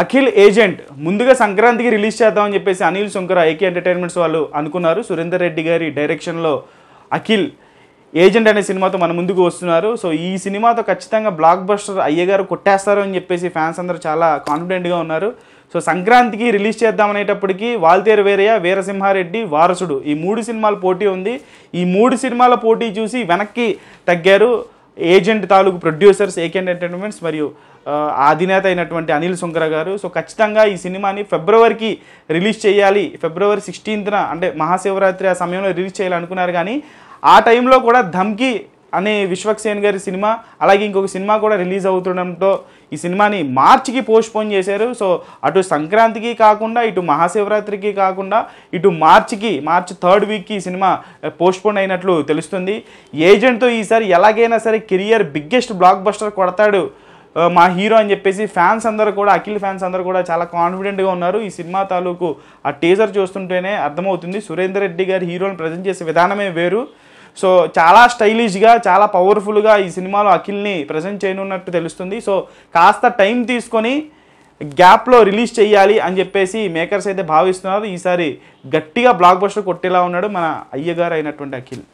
Akhil agent ముందుగా సంక్రాంతికి release చేద్దామని చెప్పేసి అనిల్ శంకర ఏకే ఎంటర్టైన్మెంట్స్ వాళ్ళు అనుకున్నారు సురేందర్ రెడ్డి గారి డైరెక్షన్లో అఖిల్ ఏజెంట్ అనే సినిమాతో మన ముందుకు వస్తున్నారు సో ఈ సినిమాతో ఖచ్చితంగా బ్లాక్ బస్టర్ అయ్యగారు కొట్టేస్తారు అని చెప్పేసి ఫ్యాన్స్ అందరూ చాలా కాన్ఫిడెంట్గా ఉన్నారు సో సంక్రాంతికి రిలీజ్ చేద్దామనేటప్పటికీ వాల్తేరు వేరయ్య వీరసింహారెడ్డి వారసుడు ఈ మూడు సినిమాల పోటీ ఉంది ఈ మూడు సినిమాల పోటీ చూసి వెనక్కి తగ్గారు ఏజెంట్ తాలూకు ప్రొడ్యూసర్స్ ఏకే ఎంటర్టైన్మెంట్స్ మరియు అధినేత అయినటువంటి అనిల్ సుంకర గారు సో ఖచ్చితంగా ఈ సినిమాని ఫిబ్రవరికి రిలీజ్ చేయాలి ఫిబ్రవరి సిక్స్టీన్త్న అంటే మహాశివరాత్రి ఆ సమయంలో రిలీజ్ చేయాలనుకున్నారు కానీ ఆ టైంలో కూడా ధమ్కి అనే విశ్వక్సేన్ గారి సినిమా అలాగే ఇంకొక సినిమా కూడా రిలీజ్ అవుతుండటంతో ఈ సినిమాని మార్చికి పోస్ట్పోన్ చేశారు సో అటు సంక్రాంతికి కాకుండా ఇటు మహాశివరాత్రికి కాకుండా ఇటు మార్చికి మార్చి థర్డ్ వీక్కి ఈ సినిమా పోస్ట్పోన్ అయినట్లు తెలుస్తుంది ఏజెంట్తో ఈసారి ఎలాగైనా సరే కెరియర్ బిగ్గెస్ట్ బ్లాక్ బస్టర్ కొడతాడు మా హీరో అని చెప్పేసి ఫ్యాన్స్ అందరూ కూడా అఖిల్ ఫ్యాన్స్ అందరూ కూడా చాలా కాన్ఫిడెంట్గా ఉన్నారు ఈ సినిమా తాలూకు ఆ టీజర్ చూస్తుంటేనే అర్థమవుతుంది సురేందర్ రెడ్డి గారి హీరోని ప్రజెంట్ చేసే విధానమే వేరు సో చాలా స్టైలిష్గా చాలా పవర్ఫుల్గా ఈ సినిమాలో అఖిల్ని ప్రజెంట్ చేయనున్నట్టు తెలుస్తుంది సో కాస్త టైం తీసుకొని గ్యాప్లో రిలీజ్ చేయాలి అని చెప్పేసి మేకర్స్ అయితే భావిస్తున్నారు ఈసారి గట్టిగా బ్లాక్ బస్టర్ కొట్టేలా ఉన్నాడు మన అయ్యగారు అయినటువంటి అఖిల్